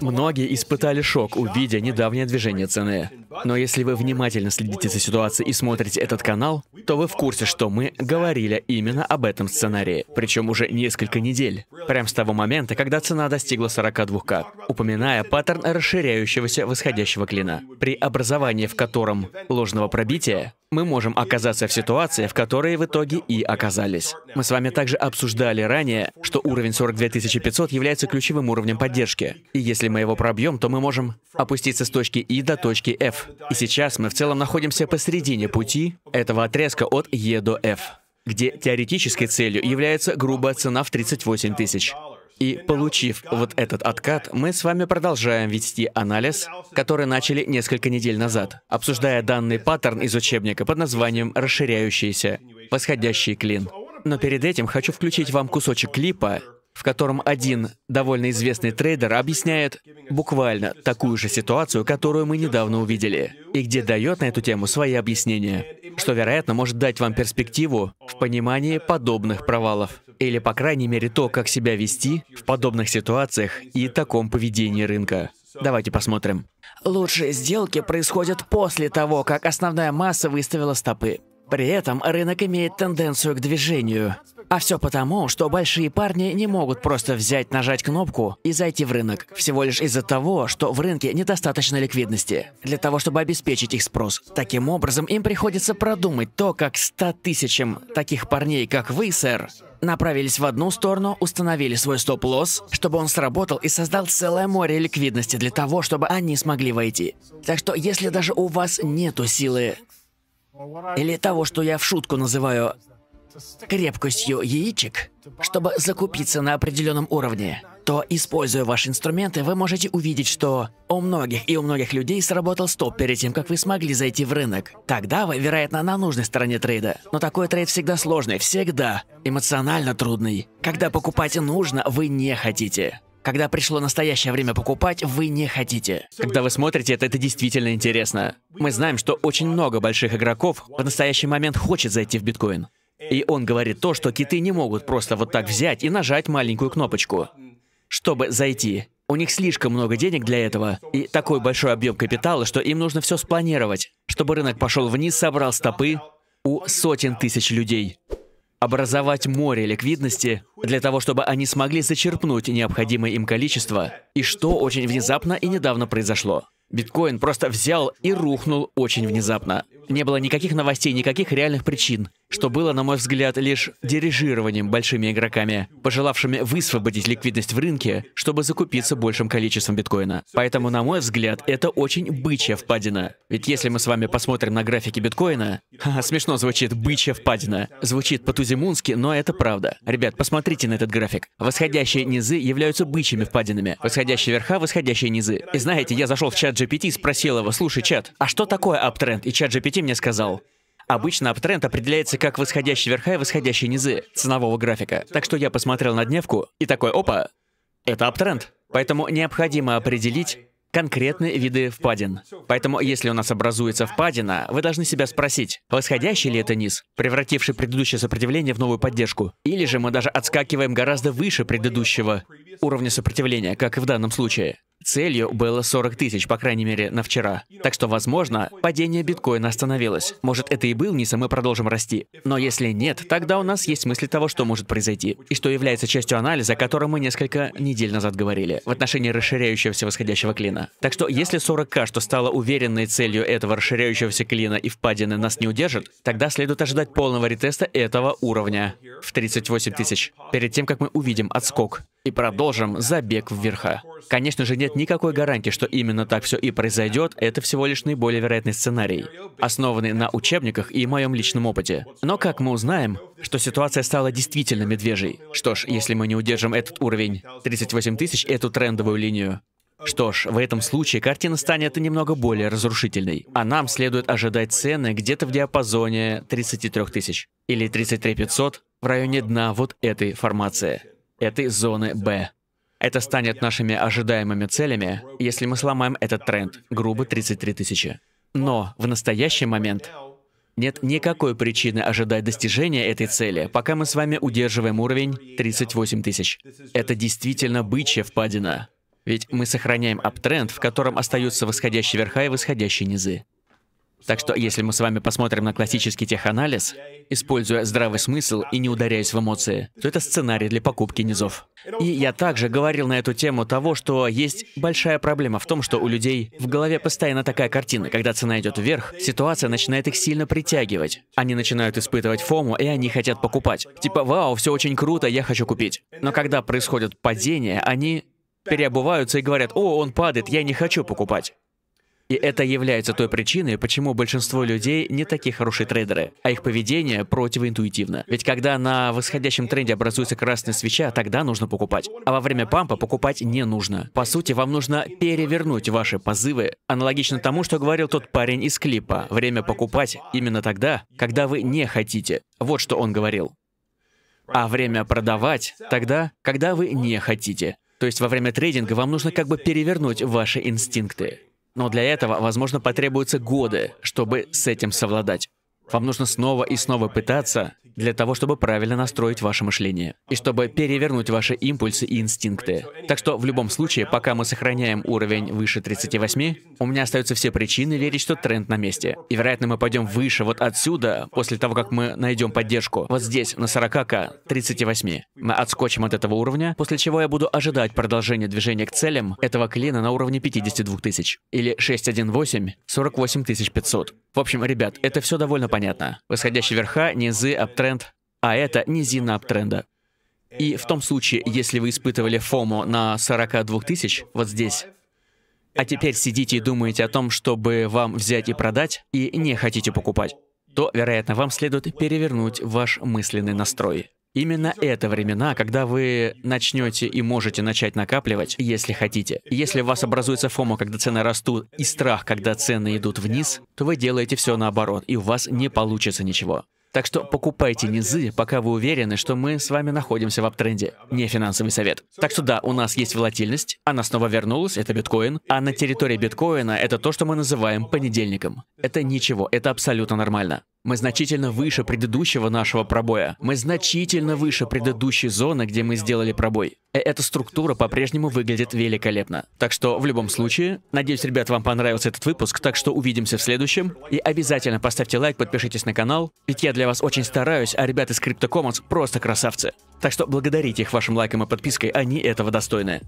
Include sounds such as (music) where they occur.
Многие испытали шок, увидя недавнее движение цены. Но если вы внимательно следите за ситуацией и смотрите этот канал, то вы в курсе, что мы говорили именно об этом сценарии, причем уже несколько недель, прям с того момента, когда цена достигла 42к, упоминая паттерн расширяющегося восходящего клина, при образовании в котором ложного пробития мы можем оказаться в ситуации, в которой в итоге и оказались. Мы с вами также обсуждали ранее, что уровень 42 500 является ключевым уровнем поддержки, и если мы его пробьем, то мы можем опуститься с точки И до точки F, и сейчас мы в целом находимся посередине пути этого отрезка от Е до F, где теоретической целью является грубая цена в 38 тысяч. И получив вот этот откат, мы с вами продолжаем вести анализ, который начали несколько недель назад, обсуждая данный паттерн из учебника под названием «Расширяющийся восходящий клин». Но перед этим хочу включить вам кусочек клипа в котором один довольно известный трейдер объясняет буквально такую же ситуацию, которую мы недавно увидели, и где дает на эту тему свои объяснения, что, вероятно, может дать вам перспективу в понимании подобных провалов, или, по крайней мере, то, как себя вести в подобных ситуациях и таком поведении рынка. Давайте посмотрим. Лучшие сделки происходят после того, как основная масса выставила стопы. При этом рынок имеет тенденцию к движению. А все потому, что большие парни не могут просто взять, нажать кнопку и зайти в рынок. Всего лишь из-за того, что в рынке недостаточно ликвидности для того, чтобы обеспечить их спрос. Таким образом, им приходится продумать то, как 100 тысячам таких парней, как вы, сэр, направились в одну сторону, установили свой стоп-лосс, чтобы он сработал и создал целое море ликвидности для того, чтобы они смогли войти. Так что если даже у вас нету силы или того, что я в шутку называю крепкостью яичек, чтобы закупиться на определенном уровне, то, используя ваши инструменты, вы можете увидеть, что у многих и у многих людей сработал стоп перед тем, как вы смогли зайти в рынок. Тогда вы, вероятно, на нужной стороне трейда. Но такой трейд всегда сложный, всегда эмоционально трудный. Когда покупать нужно, вы не хотите. Когда пришло настоящее время покупать, вы не хотите. Когда вы смотрите это, это действительно интересно. Мы знаем, что очень много больших игроков в настоящий момент хочет зайти в биткоин. И он говорит то, что киты не могут просто вот так взять и нажать маленькую кнопочку, чтобы зайти. У них слишком много денег для этого и такой большой объем капитала, что им нужно все спланировать, чтобы рынок пошел вниз, собрал стопы у сотен тысяч людей. Образовать море ликвидности для того, чтобы они смогли зачерпнуть необходимое им количество, и что очень внезапно и недавно произошло. Биткоин просто взял и рухнул очень внезапно. Не было никаких новостей, никаких реальных причин что было, на мой взгляд, лишь дирижированием большими игроками, пожелавшими высвободить ликвидность в рынке, чтобы закупиться большим количеством биткоина. Поэтому, на мой взгляд, это очень бычья впадина. Ведь если мы с вами посмотрим на графики биткоина, (laughs) ха, смешно звучит бычья впадина. Звучит по-тузимунски, но это правда. Ребят, посмотрите на этот график. Восходящие низы являются бычьими впадинами. Восходящие верха, восходящие низы. И знаете, я зашел в чат GPT и спросил его, слушай, чат, а что такое аптренд? И чат GPT мне сказал, Обычно аптренд определяется как восходящие верха и восходящие низы ценового графика. Так что я посмотрел на дневку и такой, опа, это аптренд. Поэтому необходимо определить конкретные виды впадин. Поэтому, если у нас образуется впадина, вы должны себя спросить, восходящий ли это низ, превративший предыдущее сопротивление в новую поддержку, или же мы даже отскакиваем гораздо выше предыдущего уровня сопротивления, как и в данном случае. Целью было 40 тысяч, по крайней мере, на вчера. Так что, возможно, падение биткоина остановилось. Может, это и был низ, а мы продолжим расти. Но если нет, тогда у нас есть мысль того, что может произойти, и что является частью анализа, о котором мы несколько недель назад говорили, в отношении расширяющегося восходящего клина. Так что, если 40к, что стало уверенной целью этого расширяющегося клина и впадины нас не удержит, тогда следует ожидать полного ретеста этого уровня в 38 тысяч, перед тем, как мы увидим отскок и продолжим забег вверха. Конечно же, нет никакой гарантии, что именно так все и произойдет, это всего лишь наиболее вероятный сценарий, основанный на учебниках и моем личном опыте. Но как мы узнаем, что ситуация стала действительно медвежьей? Что ж, если мы не удержим этот уровень 38 тысяч, эту трендовую линию, что ж, в этом случае картина станет немного более разрушительной, а нам следует ожидать цены где-то в диапазоне 33 тысяч или 33 500 в районе дна вот этой формации этой зоны Б. Это станет нашими ожидаемыми целями, если мы сломаем этот тренд, грубо 33 тысячи. Но в настоящий момент нет никакой причины ожидать достижения этой цели, пока мы с вами удерживаем уровень 38 тысяч. Это действительно бычья впадина. Ведь мы сохраняем аптренд, в котором остаются восходящие верха и восходящие низы. Так что, если мы с вами посмотрим на классический теханализ, используя здравый смысл и не ударяясь в эмоции, то это сценарий для покупки низов. И я также говорил на эту тему того, что есть большая проблема в том, что у людей в голове постоянно такая картина, когда цена идет вверх, ситуация начинает их сильно притягивать. Они начинают испытывать фому, и они хотят покупать. Типа, вау, все очень круто, я хочу купить. Но когда происходит падение, они переобуваются и говорят, о, он падает, я не хочу покупать. И это является той причиной, почему большинство людей не такие хорошие трейдеры, а их поведение противоинтуитивно. Ведь когда на восходящем тренде образуется красная свеча, тогда нужно покупать. А во время пампа покупать не нужно. По сути, вам нужно перевернуть ваши позывы. Аналогично тому, что говорил тот парень из клипа. Время покупать именно тогда, когда вы не хотите. Вот что он говорил. А время продавать тогда, когда вы не хотите. То есть во время трейдинга вам нужно как бы перевернуть ваши инстинкты. Но для этого, возможно, потребуются годы, чтобы с этим совладать. Вам нужно снова и снова пытаться для того, чтобы правильно настроить ваше мышление и чтобы перевернуть ваши импульсы и инстинкты. Так что в любом случае, пока мы сохраняем уровень выше 38, у меня остаются все причины верить, что тренд на месте. И вероятно, мы пойдем выше вот отсюда, после того, как мы найдем поддержку. Вот здесь, на 40к, 38. Мы отскочим от этого уровня, после чего я буду ожидать продолжения движения к целям этого клина на уровне 52 тысяч. Или 618, 48 500. В общем, ребят, это все довольно понятно. Восходящие верха, низы, аптренд, а это низина аптренда. И в том случае, если вы испытывали фому на 42 тысяч, вот здесь, а теперь сидите и думаете о том, чтобы вам взять и продать, и не хотите покупать, то, вероятно, вам следует перевернуть ваш мысленный настрой. Именно это времена, когда вы начнете и можете начать накапливать, если хотите. Если у вас образуется фома, когда цены растут, и страх, когда цены идут вниз, то вы делаете все наоборот, и у вас не получится ничего. Так что покупайте низы, пока вы уверены, что мы с вами находимся в аптренде. Не финансовый совет. Так что да, у нас есть волатильность, она снова вернулась, это биткоин, а на территории биткоина это то, что мы называем понедельником. Это ничего, это абсолютно нормально. Мы значительно выше предыдущего нашего пробоя. Мы значительно выше предыдущей зоны, где мы сделали пробой. И э, эта структура по-прежнему выглядит великолепно. Так что, в любом случае, надеюсь, ребят, вам понравился этот выпуск, так что увидимся в следующем. И обязательно поставьте лайк, подпишитесь на канал, ведь я для вас очень стараюсь, а ребята из CryptoCommons просто красавцы. Так что благодарите их вашим лайком и подпиской, они этого достойны.